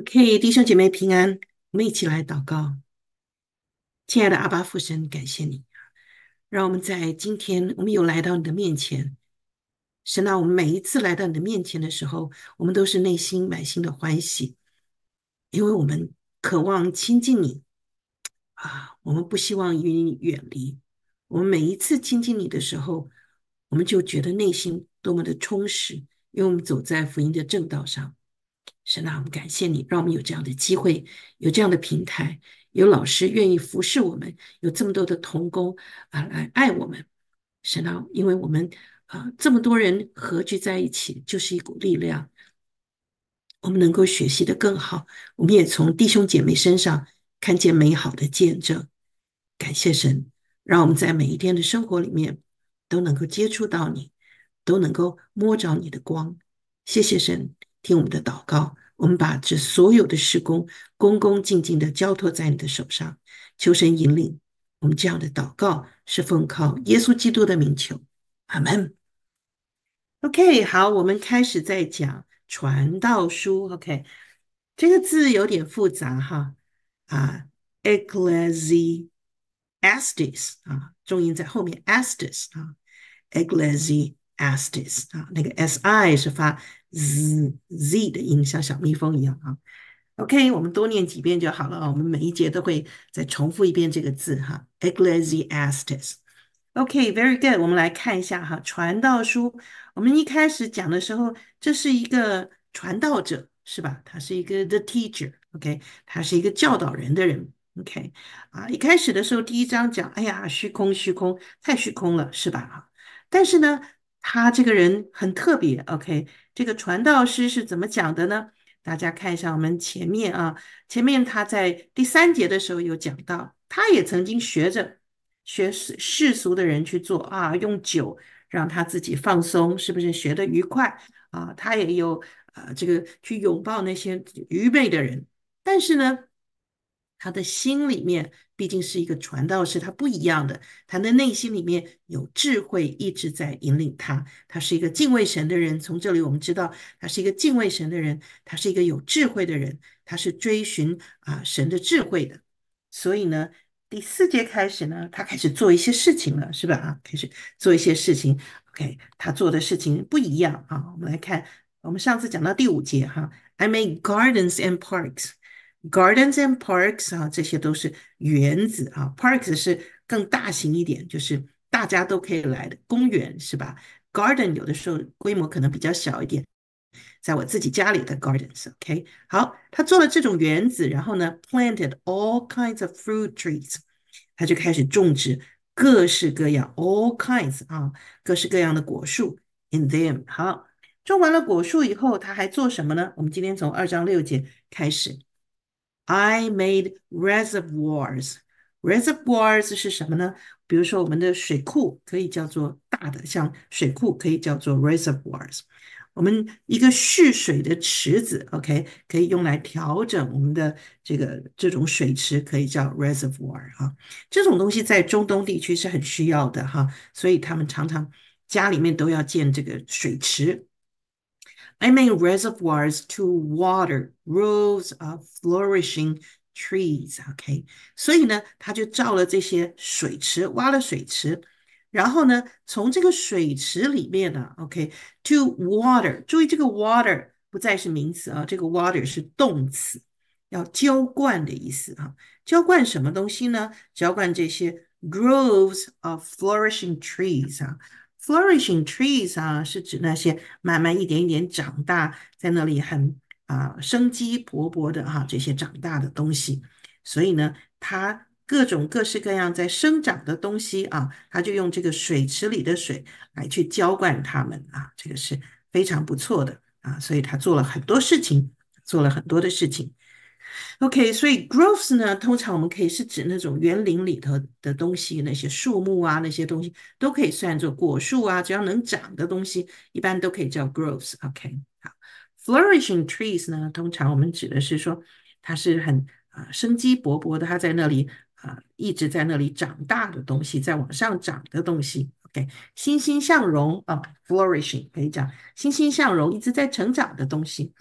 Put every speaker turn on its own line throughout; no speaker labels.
OK，弟兄姐妹平安，我们一起来祷告。亲爱的阿巴父神，感谢你，让我们在今天，我们又来到你的面前。神啊，我们每一次来到你的面前的时候，我们都是内心满心的欢喜，因为我们渴望亲近你啊，我们不希望与你远离。我们每一次亲近你的时候，我们就觉得内心多么的充实，因为我们走在福音的正道上。神啊，我们感谢你，让我们有这样的机会，有这样的平台，有老师愿意服侍我们，有这么多的同工啊来爱我们。神啊，因为我们啊这么多人合聚在一起，就是一股力量，我们能够学习的更好。我们也从弟兄姐妹身上看见美好的见证。感谢神，让我们在每一天的生活里面都能够接触到你，都能够摸着你的光。谢谢神。听我们的祷告，我们把这所有的事工恭恭敬敬的交托在你的手上，求神引领。我们这样的祷告是奉靠耶稣基督的名求，阿门。OK，好，我们开始在讲传道书。OK，这个字有点复杂哈啊，Ecclesiastes 啊，重音在后面 e s a s t e s 啊，Ecclesiastes 啊，那个 S I 是发。z z 的音像小蜜蜂一样啊，OK，我们多念几遍就好了啊。我们每一节都会再重复一遍这个字哈，Ecclesiastes。OK，very good。我们来看一下哈，传道书。我们一开始讲的时候，这是一个传道者是吧？他是一个 the teacher。OK，他是一个教导人的人。OK，啊，一开始的时候，第一章讲，哎呀，虚空，虚空，太虚空了是吧？哈，但是呢。他这个人很特别，OK，这个传道师是怎么讲的呢？大家看一下我们前面啊，前面他在第三节的时候有讲到，他也曾经学着学世世俗的人去做啊，用酒让他自己放松，是不是学的愉快啊？他也有啊，这个去拥抱那些愚昧的人，但是呢。他的心里面毕竟是一个传道士，他不一样的。他的内心里面有智慧一直在引领他。他是一个敬畏神的人，从这里我们知道他是一个敬畏神的人，他是一个有智慧的人，他是追寻啊神的智慧的。所以呢，第四节开始呢，他开始做一些事情了，是吧？啊，开始做一些事情。OK，他做的事情不一样啊。我们来看，我们上次讲到第五节哈，I make gardens and parks。gardens and parks 啊，这些都是园子啊。parks 是更大型一点，就是大家都可以来的公园，是吧？garden 有的时候规模可能比较小一点。在我自己家里的 gardens，OK。好，他做了这种园子，然后呢，planted all kinds of fruit trees，他就开始种植各式各样 all kinds 啊，各式各样的果树。in them，好，种完了果树以后，他还做什么呢？我们今天从二章六节开始。I made reservoirs. Reservoirs 是什么呢？比如说我们的水库可以叫做大的，像水库可以叫做 reservoirs。我们一个蓄水的池子，OK，可以用来调整我们的这个这种水池可以叫 reservoir 啊。这种东西在中东地区是很需要的哈，所以他们常常家里面都要建这个水池。I made reservoirs to water rows of flourishing trees. 所以呢，他就造了这些水池，挖了水池，然后呢，从这个水池里面呢，OK，to、okay, water，注意这个 water 不再是名词啊，这个 water 是动词，要浇灌的意思啊，浇灌什么东西呢？浇灌这些 groves of flourishing trees 啊，Flourishing trees 啊，是指那些慢慢一点一点长大，在那里很啊生机勃勃的哈这些长大的东西。所以呢，它各种各式各样在生长的东西啊，它就用这个水池里的水来去浇灌它们啊，这个是非常不错的啊。所以它做了很多事情，做了很多的事情。OK，所以 groves 呢，通常我们可以是指那种园林里头的东西，那些树木啊，那些东西都可以算作果树啊，只要能长的东西，一般都可以叫 groves。OK，好，flourishing trees 呢，通常我们指的是说它是很啊生机勃勃的，它在那里啊一直在那里长大的东西，在往上长的东西。OK，欣欣向荣啊，flourishing 可以讲欣欣向荣，一直在成长的东西。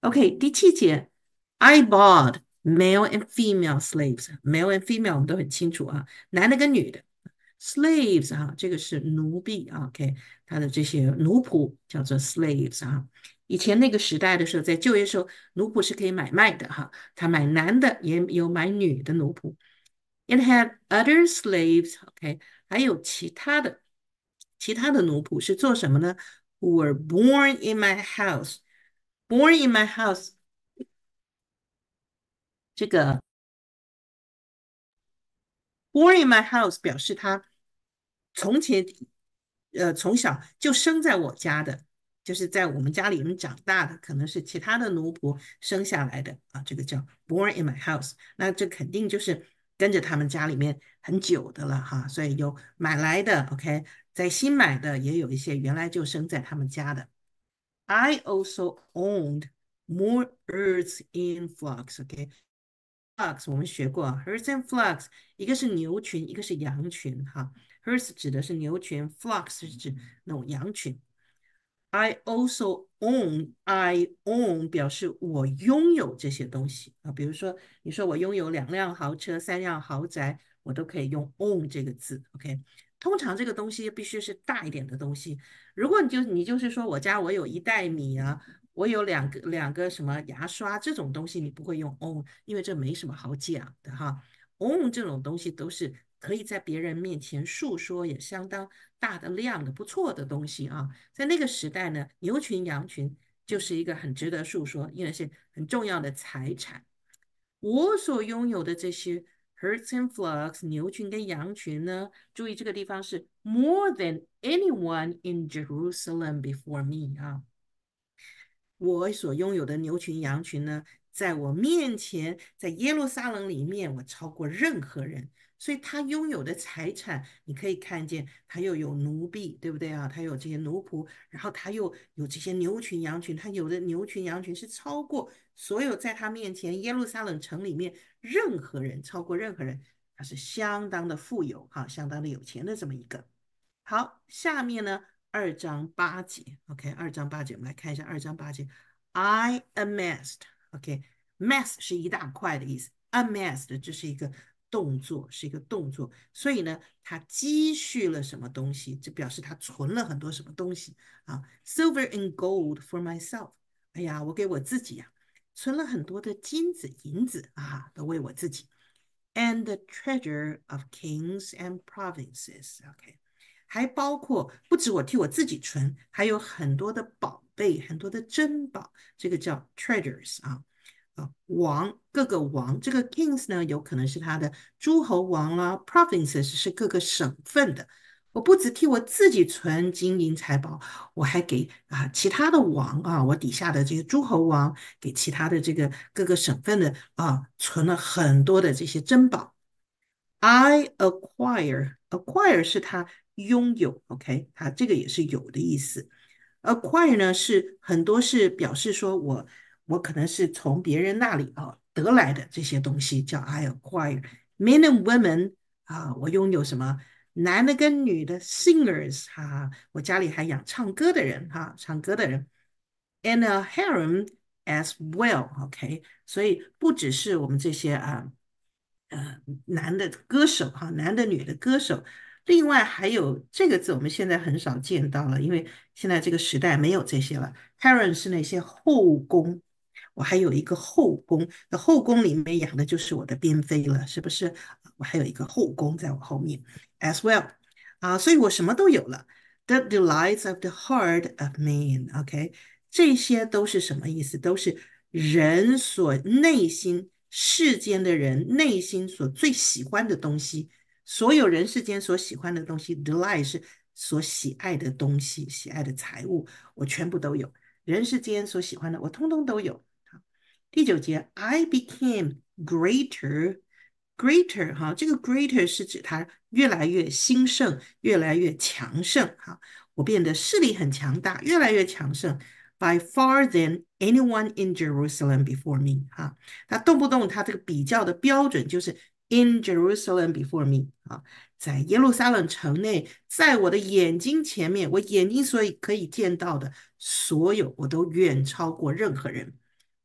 OK，第七节。I bought male and female slaves. male and female 我们都很清楚啊，男的跟女的。slaves 啊，这个是奴婢啊，OK，他的这些奴仆叫做 slaves 啊。以前那个时代的时候，在旧约时候，奴仆是可以买卖的哈，他买男的也有买女的奴仆。It had other slaves，OK，、okay? 还有其他的其他的奴仆是做什么呢？Who were born in my Born in my house 这个 born in my house 表示他从前呃从小就生在我家的，就是在我们家里人长大的，可能是其他的奴仆生下来的啊，这个叫 born in my house，那这肯定就是跟着他们家里面很久的了哈，所以有买来的，OK，在新买的也有一些，原来就生在他们家的。I also owned more birds in flocks，OK。f l u x 我们学过，herds and f l u x 一个是牛群，一个是羊群，哈，herds 指的是牛群 f l u x 是指那种羊群。I also own，I own 表示我拥有这些东西啊，比如说，你说我拥有两辆豪车，三辆豪宅，我都可以用 own 这个字，OK。通常这个东西必须是大一点的东西，如果你就你就是说我家我有一袋米啊。我有两个两个什么牙刷这种东西你不会用 on，因为这没什么好讲的哈。on 这种东西都是可以在别人面前述说，也相当大的量的不错的东西啊。在那个时代呢，牛群羊群就是一个很值得述说，因为是很重要的财产。我所拥有的这些 herds and flocks 牛群跟羊群呢，注意这个地方是 more than anyone in Jerusalem before me 啊。我所拥有的牛群、羊群呢，在我面前，在耶路撒冷里面，我超过任何人。所以他拥有的财产，你可以看见，他又有奴婢，对不对啊？他有这些奴仆，然后他又有这些牛群、羊群，他有的牛群、羊群是超过所有在他面前耶路撒冷城里面任何人，超过任何人，他是相当的富有哈，相当的有钱的这么一个。好，下面呢？二章八节，OK，二章八节，我们来看一下二章八节，I amazed，OK，mess、okay, 是一大块的意思，amazed 这是一个动作，是一个动作，所以呢，它积蓄了什么东西，这表示它存了很多什么东西啊，silver and gold for myself，哎呀，我给我自己呀、啊，存了很多的金子、银子啊，都为我自己，and the treasure of kings and provinces，OK、okay,。还包括不止我替我自己存，还有很多的宝贝，很多的珍宝，这个叫 treasures 啊啊王各个王这个 kings 呢，有可能是他的诸侯王啦，provinces 是各个省份的。我不止替我自己存金银财宝，我还给啊其他的王啊，我底下的这个诸侯王给其他的这个各个省份的啊存了很多的这些珍宝。I acquire acquire 是他。拥有，OK，啊，这个也是有的意思。Acquire 呢是很多是表示说我我可能是从别人那里啊得来的这些东西，叫 I acquire men and women 啊，我拥有什么？男的跟女的 singers 哈，我家里还养唱歌的人哈，唱歌的人 and a h a r e m as well，OK，所以不只是我们这些啊呃男的歌手哈，男的女的歌手。另外还有这个字，我们现在很少见到了，因为现在这个时代没有这些了。h a r e n 是那些后宫，我还有一个后宫，那后宫里面养的就是我的嫔妃了，是不是？我还有一个后宫在我后面，as well，啊，所以我什么都有了。The delights of the heart of man，OK，这些都是什么意思？都是人所内心世间的人内心所最喜欢的东西。所有人世间所喜欢的东西，de light 是所喜爱的东西，喜爱的财物，我全部都有。人世间所喜欢的，我通通都有。第九节，I became greater, greater。哈，这个 greater 是指它越来越兴盛，越来越强盛。哈，我变得势力很强大，越来越强盛。By far than anyone in Jerusalem before me。哈，他动不动他这个比较的标准就是。in Jerusalem before me 啊，在耶路撒冷城内，在我的眼睛前面，我眼睛所以可以见到的所有，我都远超过任何人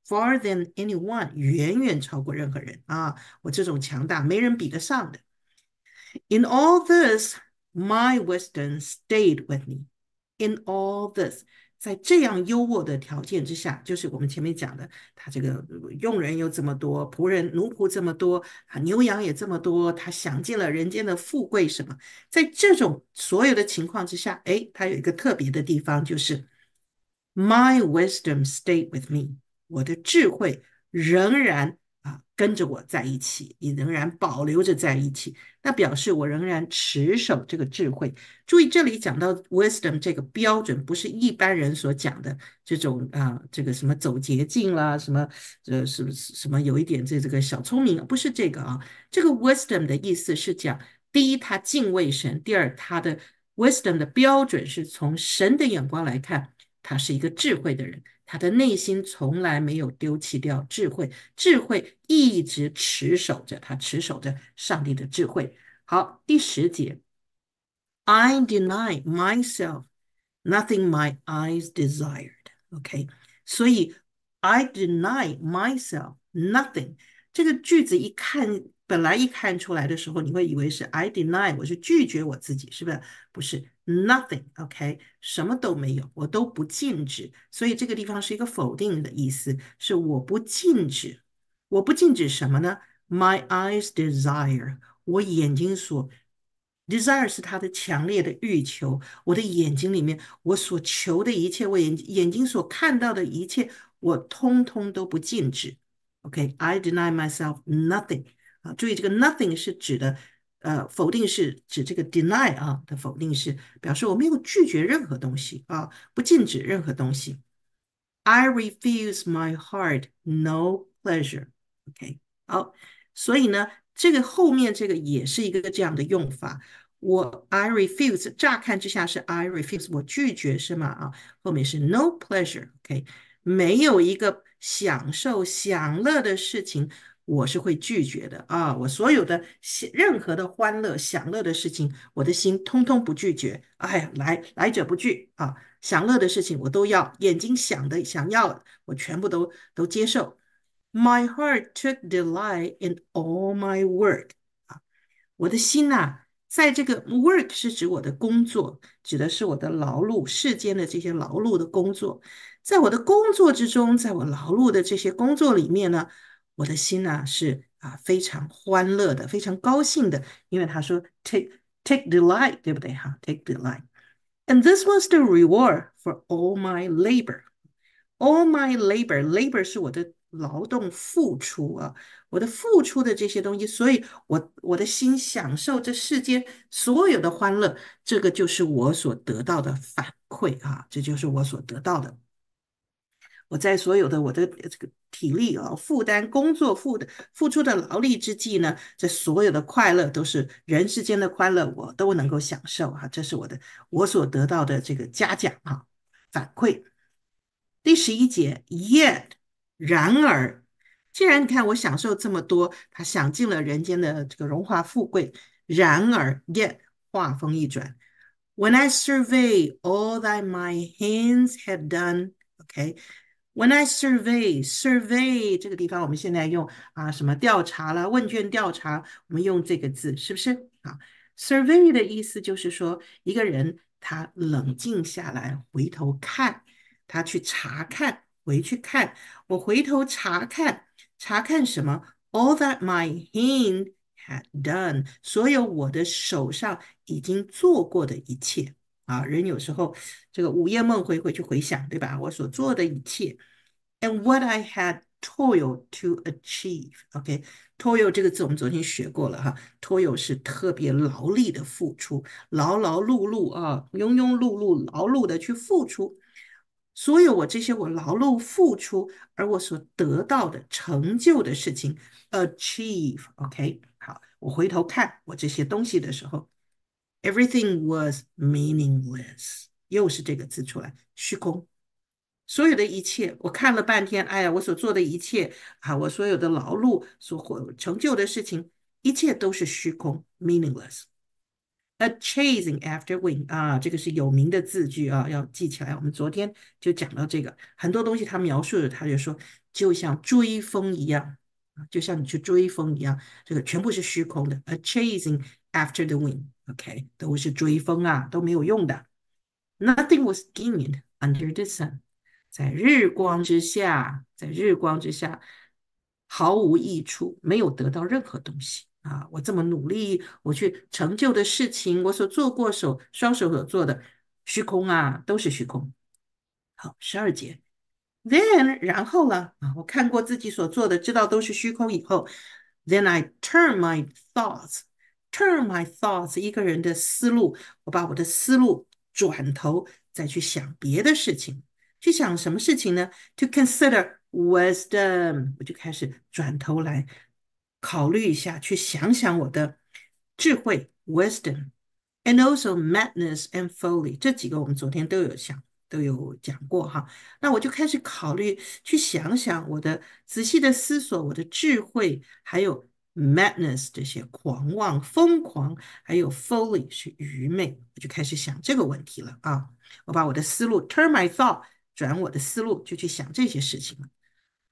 ，far than anyone，远远超过任何人啊！我这种强大，没人比得上的。In all this, my wisdom stayed with me. In all this 在这样优渥的条件之下，就是我们前面讲的，他这个用人有这么多，仆人奴仆这么多啊，牛羊也这么多，他享尽了人间的富贵什么？在这种所有的情况之下，哎，他有一个特别的地方，就是 My wisdom stayed with me，我的智慧仍然。啊，跟着我在一起，你仍然保留着在一起，那表示我仍然持守这个智慧。注意，这里讲到 wisdom 这个标准，不是一般人所讲的这种啊，这个什么走捷径啦，什么呃，是不是什么有一点这这个小聪明不是这个啊，这个 wisdom 的意思是讲，第一他敬畏神，第二他的 wisdom 的标准是从神的眼光来看，他是一个智慧的人。他的内心从来没有丢弃掉智慧，智慧一直持守着他，持守着上帝的智慧。好，第十节，I deny myself nothing my eyes desired. OK，所以 I deny myself nothing。这个句子一看。本来一看出来的时候，你会以为是 I deny 我是拒绝我自己，是不是？不是，nothing，OK，什么都没有，我都不禁止。所以这个地方是一个否定的意思，是我不禁止，我不禁止什么呢？My eyes desire，我眼睛所 desire 是他的强烈的欲求。我的眼睛里面，我所求的一切，我眼眼睛所看到的一切，我通通都不禁止。OK，I deny myself nothing。啊，注意这个 nothing 是指的，呃，否定是指这个 deny 啊的否定是表示我没有拒绝任何东西啊，不禁止任何东西。I refuse my heart no pleasure。OK，好，所以呢，这个后面这个也是一个这样的用法。我 I refuse，乍看之下是 I refuse，我拒绝是吗？啊，后面是 no pleasure。OK，没有一个享受享乐的事情。我是会拒绝的啊！我所有的任何的欢乐、享乐的事情，我的心通通不拒绝。哎，来来者不拒啊！享乐的事情我都要，眼睛想的、想要，的，我全部都都接受。My heart took delight in all my work 啊，我的心呐，在这个 work 是指我的工作，指的是我的劳碌世间的这些劳碌的工作，在我的工作之中，在我劳碌的这些工作里面呢。我的心呢是啊非常欢乐的，非常高兴的，因为他说 take take delight，对不对哈？take delight，and this was the reward for all my labor，all my labor，labor 是我的劳动付出啊，我的付出的这些东西，所以我我的心享受这世间所有的欢乐，这个就是我所得到的反馈啊，这就是我所得到的。我在所有的我的这个体力啊负担工作负的付出的劳力之际呢，这所有的快乐都是人世间的快乐，我都能够享受啊，这是我的我所得到的这个嘉奖啊反馈。第十一节 yet 然而，既然你看我享受这么多，他享尽了人间的这个荣华富贵，然而 yet 话锋一转，When I survey all that my hands have done，OK。When I survey, survey 这个地方，我们现在用啊什么调查了？问卷调查，我们用这个字是不是啊？Survey 的意思就是说，一个人他冷静下来，回头看，他去查看，回去看，我回头查看，查看什么？All that my hand had done，所有我的手上已经做过的一切。啊，人有时候这个午夜梦回回去回想，对吧？我所做的一切，and what I had toil to achieve，OK，toil 这个字我们昨天学过了哈，toil 是特别劳力的付出，劳劳碌碌啊，庸庸碌碌，劳碌的去付出，所有我这些我劳碌付出而我所得到的成就的事情，achieve，OK，好，我回头看我这些东西的时候。Everything was meaningless。又是这个字出来，虚空。所有的一切，我看了半天。哎呀，我所做的一切啊，我所有的劳碌所获成就的事情，一切都是虚空，meaningless。A chasing after wind 啊，这个是有名的字句啊，要记起来。我们昨天就讲到这个，很多东西他描述的，他就说，就像追风一样就像你去追风一样，这个全部是虚空的，a chasing。after the wind，OK，、okay? 都是追风啊，都没有用的。Nothing was gained under the sun，在日光之下，在日光之下毫无益处，没有得到任何东西啊！我这么努力，我去成就的事情，我所做过手双手所做的，虚空啊，都是虚空。好，十二节。Then I turn my thoughts Turn my thoughts，一个人的思路，我把我的思路转头再去想别的事情，去想什么事情呢？To consider wisdom，我就开始转头来考虑一下，去想想我的智慧 （wisdom）and also madness and folly。这几个我们昨天都有想，都有讲过哈。那我就开始考虑，去想想我的仔细的思索，我的智慧还有。Madness 这些狂妄、疯狂，还有 folly 是愚昧，我就开始想这个问题了啊！我把我的思路 turn my thought 转我的思路，就去想这些事情了。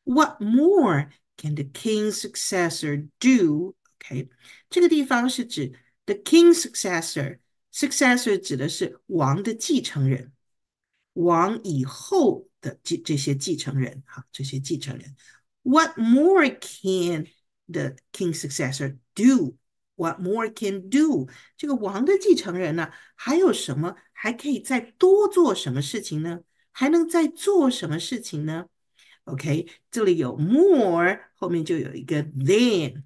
What more can the king's successor do? OK，这个地方是指 the king's successor，successor 指的是王的继承人，王以后的继这些继承人，哈，这些继承人。What more can 的 king successor do what more can do？这个王的继承人呢、啊，还有什么还可以再多做什么事情呢？还能再做什么事情呢？OK，这里有 more，后面就有一个 than，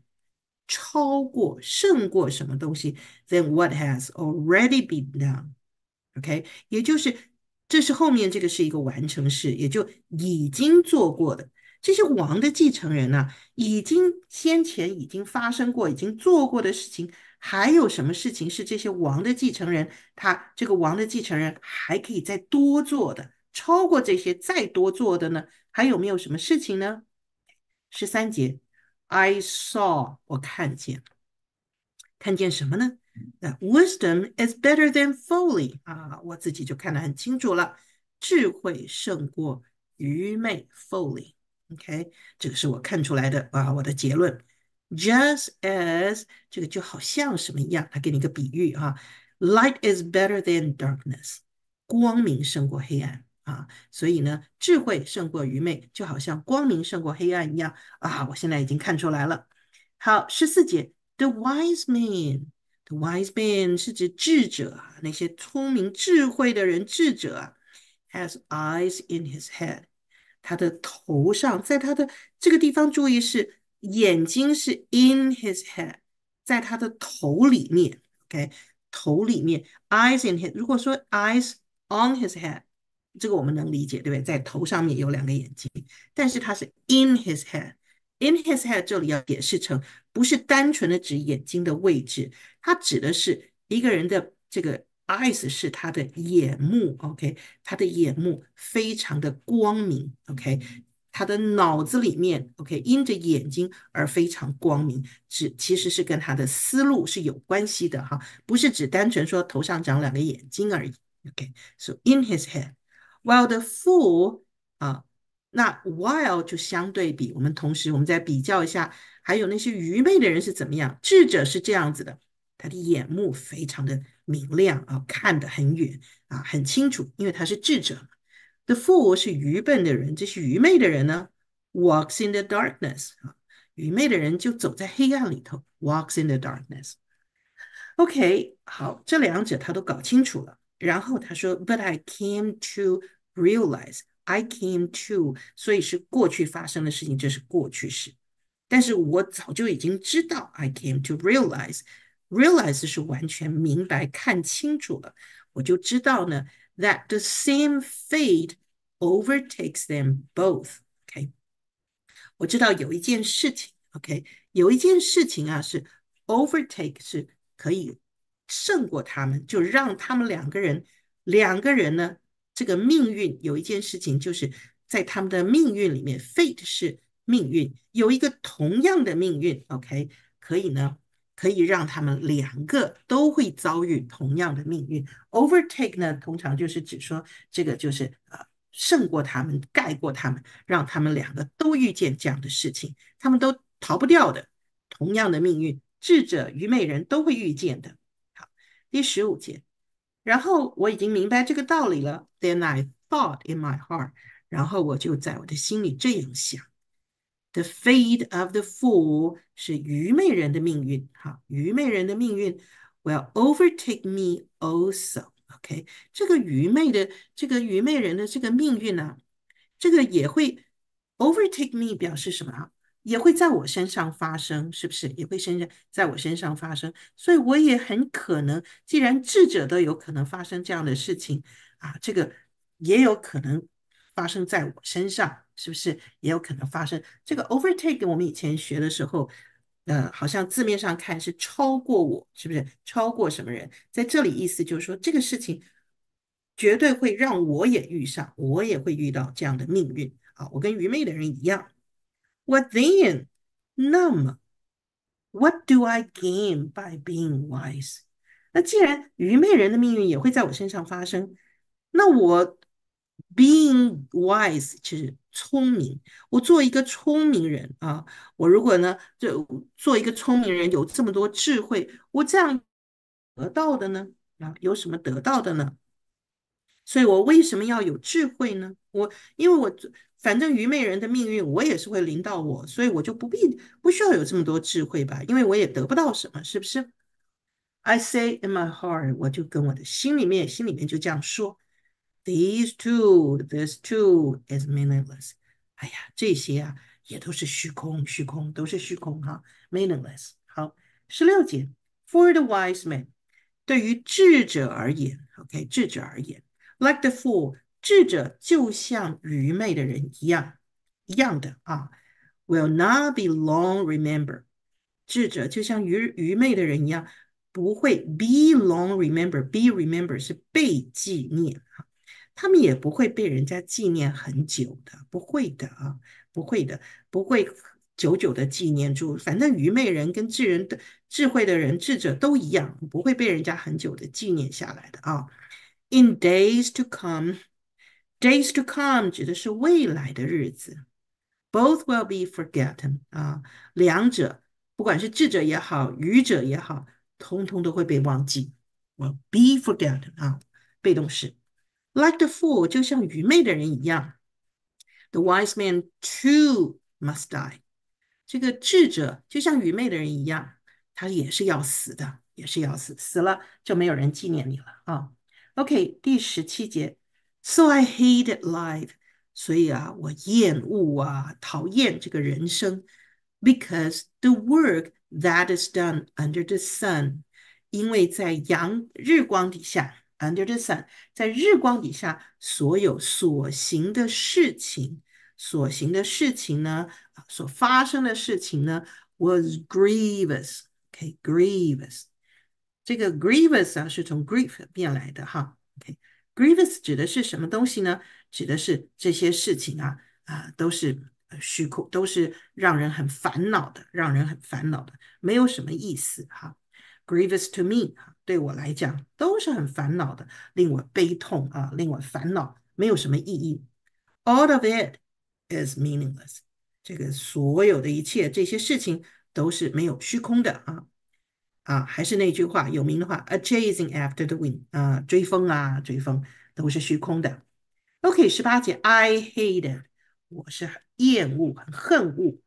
超过、胜过什么东西？than what has already been done。OK，也就是这是后面这个是一个完成式，也就已经做过的。这些王的继承人呢？已经先前已经发生过、已经做过的事情，还有什么事情是这些王的继承人他这个王的继承人还可以再多做的？超过这些再多做的呢？还有没有什么事情呢？十三节，I saw 我看见，看见什么呢？那 Wisdom is better than folly 啊！我自己就看得很清楚了，智慧胜过愚昧，folly。OK，这个是我看出来的啊，我的结论。Just as 这个就好像什么一样，他给你一个比喻啊，Light is better than darkness，光明胜过黑暗啊，所以呢，智慧胜过愚昧，就好像光明胜过黑暗一样啊。我现在已经看出来了。好，十四节，The wise man，the wise man 是指智者啊，那些聪明智慧的人，智者啊，has eyes in his head。他的头上，在他的这个地方，注意是眼睛是 in his head，在他的头里面，OK，头里面 eyes in his。如果说 eyes on his head，这个我们能理解，对不对？在头上面有两个眼睛，但是它是 in his head，in his head 这里要解释成不是单纯的指眼睛的位置，它指的是一个人的这个。eyes 是他的眼目，OK，他的眼目非常的光明，OK，他的脑子里面，OK，因着眼睛而非常光明，只其实是跟他的思路是有关系的哈，不是只单纯说头上长两个眼睛而已，OK。So in his head, while the fool 啊，那 while 就相对比，我们同时我们再比较一下，还有那些愚昧的人是怎么样，智者是这样子的，他的眼目非常的。明亮啊，看得很远啊，很清楚，因为他是智者。The fool 是愚笨的人，这些愚昧的人呢，walks in the darkness 啊，愚昧的人就走在黑暗里头，walks in the darkness。OK，好，这两者他都搞清楚了。然后他说，But I came to realize I came to，所以是过去发生的事情，这是过去式。但是我早就已经知道，I came to realize realize 是完全明白、看清楚了，我就知道呢。That the same fate overtakes them both。OK，我知道有一件事情。OK，有一件事情啊，是 overtake 是可以胜过他们，就让他们两个人，两个人呢，这个命运有一件事情，就是在他们的命运里面，fate 是命运，有一个同样的命运。OK，可以呢。可以让他们两个都会遭遇同样的命运。Overtake 呢，通常就是指说，这个就是呃胜过他们，盖过他们，让他们两个都遇见这样的事情，他们都逃不掉的，同样的命运，智者愚昧人都会遇见的。好，第十五节，然后我已经明白这个道理了。Then I thought in my heart，然后我就在我的心里这样想。The fate of the fool 是愚昧人的命运，哈，愚昧人的命运 will overtake me also。OK，这个愚昧的，这个愚昧人的这个命运呢，这个也会 overtake me，表示什么啊？也会在我身上发生，是不是？也会身上在我身上发生，所以我也很可能，既然智者都有可能发生这样的事情，啊，这个也有可能。发生在我身上，是不是也有可能发生？这个 overtake，我们以前学的时候，呃，好像字面上看是超过我，是不是超过什么人？在这里意思就是说，这个事情绝对会让我也遇上，我也会遇到这样的命运啊！我跟愚昧的人一样。What then？那么，What do I gain by being wise？那既然愚昧人的命运也会在我身上发生，那我？Being wise，其实聪明。我做一个聪明人啊，我如果呢，就做一个聪明人，有这么多智慧，我这样得到的呢啊，有什么得到的呢？所以我为什么要有智慧呢？我因为我反正愚昧人的命运，我也是会临到我，所以我就不必不需要有这么多智慧吧，因为我也得不到什么，是不是？I say in my heart，我就跟我的心里面，心里面就这样说。these two, this two is meaningless. meaningless。哎呀，这些啊也都是虚空，虚空都是虚空哈，meaningless。好，十六节，for the wise man，对于智者而言，OK，智者而言，like the fool，智者就像愚昧的人一样，一样的啊，will not be long remember。智者就像愚愚昧的人一样，不会 be long remember。be remembered 是被纪念他们也不会被人家纪念很久的，不会的啊，不会的，不会久久的纪念住。反正愚昧人跟智人的智慧的人、智者都一样，不会被人家很久的纪念下来的啊。In days to come, days to come 指的是未来的日子。Both will be forgotten 啊，两者不管是智者也好，愚者也好，通通都会被忘记。Will be forgotten 啊，被动式。Like the fool，就像愚昧的人一样，the wise man too must die。这个智者就像愚昧的人一样，他也是要死的，也是要死，死了就没有人纪念你了啊。OK，第十七节，So I hated life，所以啊，我厌恶啊，讨厌这个人生，because the work that is done under the sun，因为在阳日光底下。Under the sun，在日光底下，所有所行的事情，所行的事情呢，所发生的事情呢，was grievous。OK，grievous。这个 grievous 啊，是从 grief 变来的哈。OK，grievous 指的是什么东西呢？指的是这些事情啊，啊，都是虚空，都是让人很烦恼的，让人很烦恼的，没有什么意思哈。g r i e v o u s to me，对我来讲都是很烦恼的，令我悲痛啊，令我烦恼，没有什么意义。All of it is meaningless。这个所有的一切，这些事情都是没有虚空的啊啊！还是那句话，有名的话，A chasing after the wind 啊，追风啊，追风都是虚空的。OK，十八节，I hate，it，我是厌恶、很恨恶、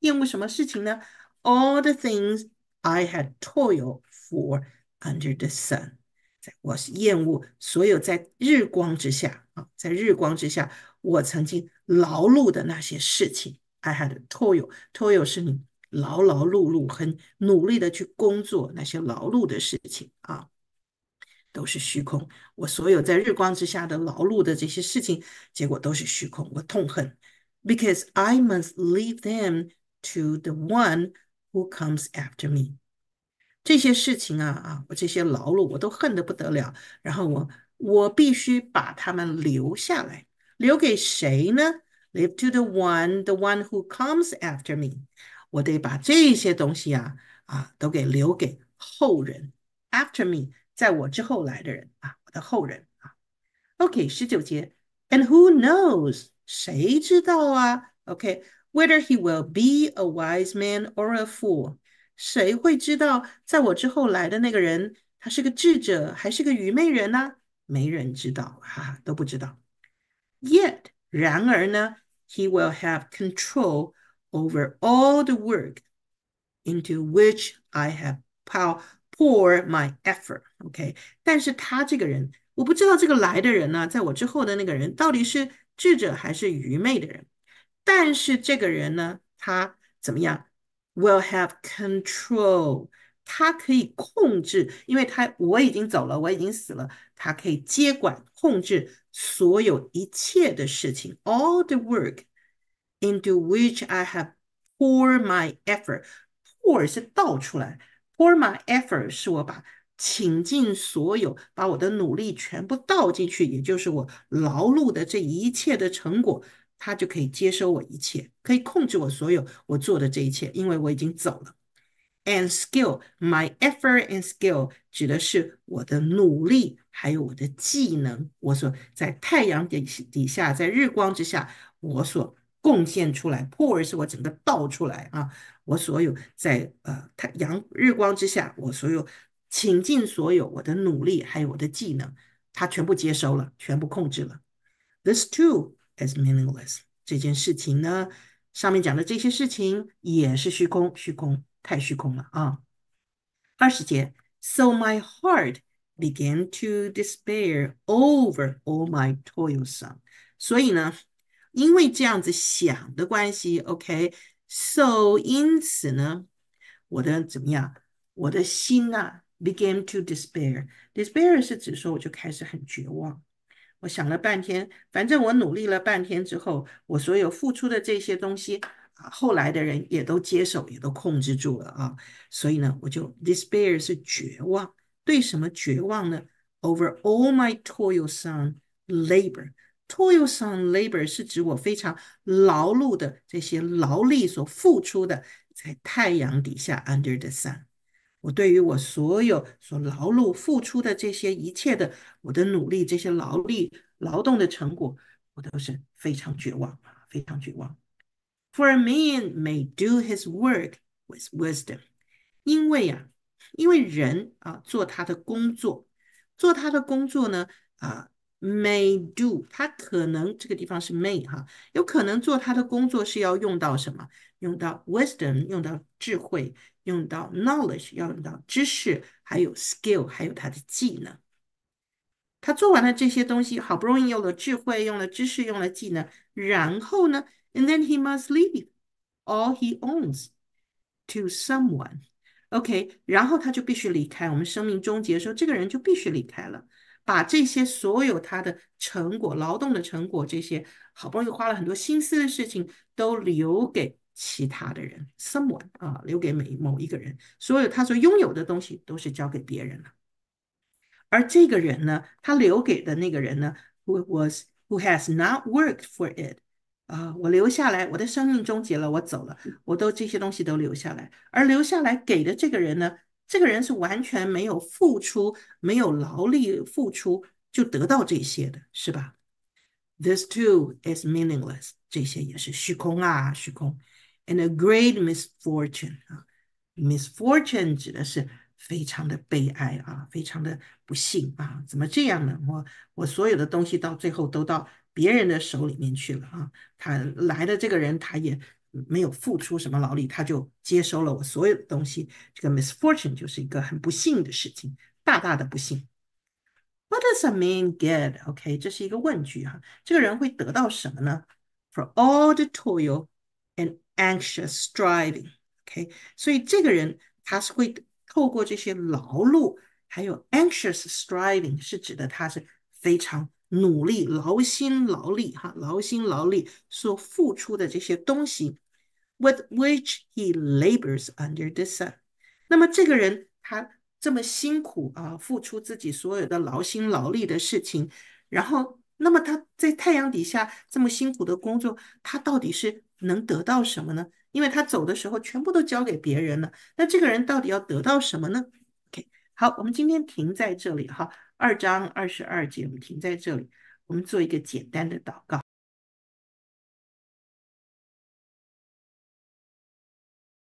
厌恶什么事情呢？All the things。I had toiled for under the sun. sun。我是厌恶所有在日光之下啊，在日光之下，我曾经劳碌的那些事情。I had toil。toil 是你劳劳碌碌、很努力的去工作那些劳碌的事情啊，都是虚空。我所有在日光之下的劳碌的这些事情，结果都是虚空。我痛恨，because I must leave them to the one。who comes after me? me。这些事情啊啊，我这些劳碌我都恨得不得了。然后我我必须把他们留下来，留给谁呢？Leave to the one, the one who comes after me。我得把这些东西啊啊都给留给后人，after me，在我之后来的人啊，我的后人啊。OK，十九节，and who knows？谁知道啊？OK，whether he will be a wise man or a fool。谁会知道在我之后来的那个人，他是个智者还是个愚昧人呢？没人知道，哈哈，都不知道。Yet，然而呢，he will have control over all the work into which I have pour pour my effort。OK，但是他这个人，我不知道这个来的人呢，在我之后的那个人到底是智者还是愚昧的人。但是这个人呢，他怎么样？Will have control，他可以控制，因为他我已经走了，我已经死了，他可以接管控制所有一切的事情。All the work into which I have pour my effort，pour 是倒出来，pour my effort 是我把倾尽所有，把我的努力全部倒进去，也就是我劳碌的这一切的成果。他就可以接收我一切，可以控制我所有我做的这一切，因为我已经走了。And skill, my effort and skill 指的是我的努力还有我的技能，我所，在太阳底底下，在日光之下，我所贡献出来，pour 是我整个倒出来啊，我所有在呃太阳日光之下，我所有倾尽所有，我的努力还有我的技能，他全部接收了，全部控制了。t h i s two. as meaningless。这件事情呢，上面讲的这些事情也是虚空，虚空太虚空了啊。二十节，So my heart began to despair over all my toilsome。所以呢，因为这样子想的关系，OK，so 因此呢，我的怎么样？我的心呐，began to despair。despair 是指说我就开始很绝望。我想了半天，反正我努力了半天之后，我所有付出的这些东西啊，后来的人也都接手，也都控制住了啊。所以呢，我就 despair 是绝望，对什么绝望呢？Over all my toilsome labor，toilsome labor 是指我非常劳碌的这些劳力所付出的，在太阳底下 under the sun。我对于我所有所劳碌付出的这些一切的我的努力，这些劳力劳动的成果，我都是非常绝望啊，非常绝望。For a man may do his work with wisdom，因为呀，因为人啊做他的工作，做他的工作呢啊，may do，他可能这个地方是 may 哈，有可能做他的工作是要用到什么？用到 wisdom，用到智慧。用到 knowledge，要用到知识，还有 skill，还有他的技能。他做完了这些东西，好不容易有了智慧，用了知识，用了技能，然后呢？And then he must leave all he owns to someone. OK，然后他就必须离开。我们生命终结的时候，这个人就必须离开了，把这些所有他的成果、劳动的成果，这些好不容易花了很多心思的事情，都留给。其他的人，someone 啊，留给每某一个人，所有他所拥有的东西都是交给别人了。而这个人呢，他留给的那个人呢，who was who has not worked for it 啊，我留下来，我的生命终结了，我走了，我都这些东西都留下来。而留下来给的这个人呢，这个人是完全没有付出、没有劳力付出就得到这些的，是吧？This too is meaningless，这些也是虚空啊，虚空。and a great misfortune 啊，misfortune 指的是非常的悲哀啊，非常的不幸啊，怎么这样呢？我我所有的东西到最后都到别人的手里面去了啊，他来的这个人他也。没有付出什么劳力，他就接收了我所有的东西。这个 misfortune 就是一个很不幸的事情，大大的不幸。What does a man get? OK，这是一个问句哈、啊，这个人会得到什么呢？For all the toil Anxious striving, o k 所以这个人他是会透过这些劳碌，还有 anxious striving 是指的他是非常努力劳心劳力，哈，劳心劳力所付出的这些东西。With which he labors under the sun，那么这个人他这么辛苦啊，付出自己所有的劳心劳力的事情，然后，那么他在太阳底下这么辛苦的工作，他到底是？能得到什么呢？因为他走的时候全部都交给别人了。那这个人到底要得到什么呢？OK，好，我们今天停在这里。哈，二章二十二节，我们停在这里，我们做一个简单的祷告。